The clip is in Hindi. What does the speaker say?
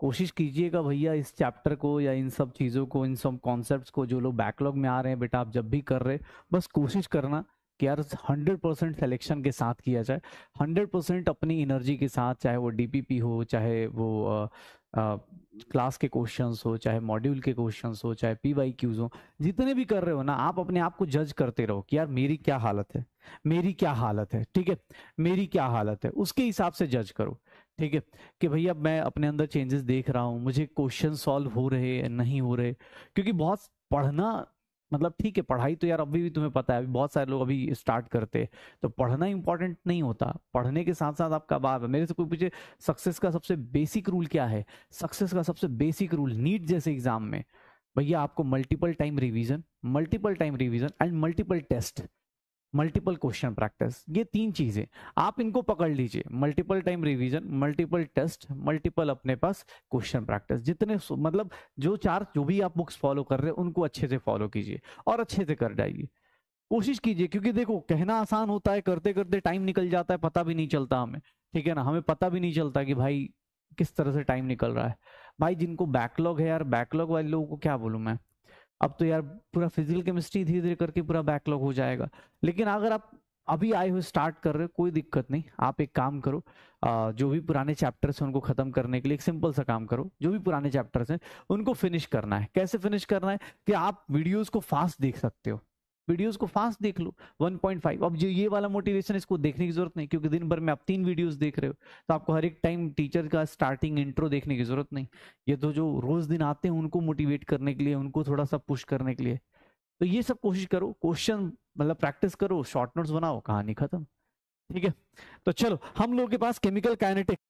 कोशिश कीजिएगा भैया इस चैप्टर को या इन सब चीज़ों को इन सब कॉन्सेप्ट को जो लोग बैकलॉग में आ रहे हैं बेटा आप जब भी कर रहे बस कोशिश करना कि यार हंड्रेड परसेंट सेलेक्शन के साथ किया जाए हंड्रेड परसेंट अपनी एनर्जी के साथ चाहे वो डीपीपी हो चाहे वो आ, आ, क्लास के क्वेश्चंस हो चाहे मॉड्यूल के क्वेश्चंस हो चाहे पी वाई क्यूज हो जितने भी कर रहे हो ना आप अपने आप को जज करते रहो कि यार मेरी क्या हालत है मेरी क्या हालत है ठीक है मेरी क्या हालत है उसके हिसाब से जज करो ठीक है कि भैया मैं अपने अंदर चेंजेस देख रहा हूँ मुझे क्वेश्चन सॉल्व हो रहे नहीं हो रहे क्योंकि बहुत पढ़ना मतलब ठीक है पढ़ाई तो यार अभी भी तुम्हें पता है अभी बहुत सारे लोग अभी स्टार्ट करते हैं तो पढ़ना इंपॉर्टेंट नहीं होता पढ़ने के साथ साथ आपका बाप है मेरे से कोई पूछे सक्सेस का सबसे बेसिक रूल क्या है सक्सेस का सबसे बेसिक रूल नीट जैसे एग्जाम में भैया आपको multiple time revision multiple time revision and multiple test multiple question practice ये तीन चीजें आप इनको पकड़ लीजिए multiple time revision multiple test multiple अपने पास क्वेश्चन प्रैक्टिस जितने मतलब जो चार जो भी आप बुक्स फॉलो कर रहे हैं उनको अच्छे से फॉलो कीजिए और अच्छे से कर जाइए कोशिश कीजिए क्योंकि देखो कहना आसान होता है करते करते टाइम निकल जाता है पता भी नहीं चलता हमें ठीक है ना हमें पता भी नहीं चलता कि भाई किस तरह से टाइम निकल रहा है भाई जिनको बैकलॉग है यार बैकलॉग वाले लोगों को क्या बोलूँ मैं अब तो यार पूरा फिजिकल केमिस्ट्री धीरे धीरे करके पूरा बैकलॉग हो जाएगा लेकिन अगर आप अभी आए हो स्टार्ट कर रहे हो कोई दिक्कत नहीं आप एक काम करो जो भी पुराने चैप्टर्स हैं उनको खत्म करने के लिए एक सिंपल सा काम करो जो भी पुराने चैप्टर्स हैं उनको फिनिश करना है कैसे फिनिश करना है कि आप वीडियोस को फास्ट देख सकते हो वीडियोस को फास्ट देख लो 1.5 अब जो ये वाला मोटिवेशन इसको देखने की जरूरत नहीं क्योंकि दिन भर में आप तीन वीडियोस देख रहे हो तो आपको हर एक टाइम टीचर का स्टार्टिंग इंट्रो देखने की जरूरत नहीं ये तो जो रोज दिन आते हैं उनको मोटिवेट करने के लिए उनको थोड़ा सा पुश करने के लिए तो ये सब कोशिश करो क्वेश्चन मतलब प्रैक्टिस करो शॉर्ट नोट्स बनाओ कहानी खत्म ठीक है तो चलो हम लोग के पास केमिकल काइनेटिक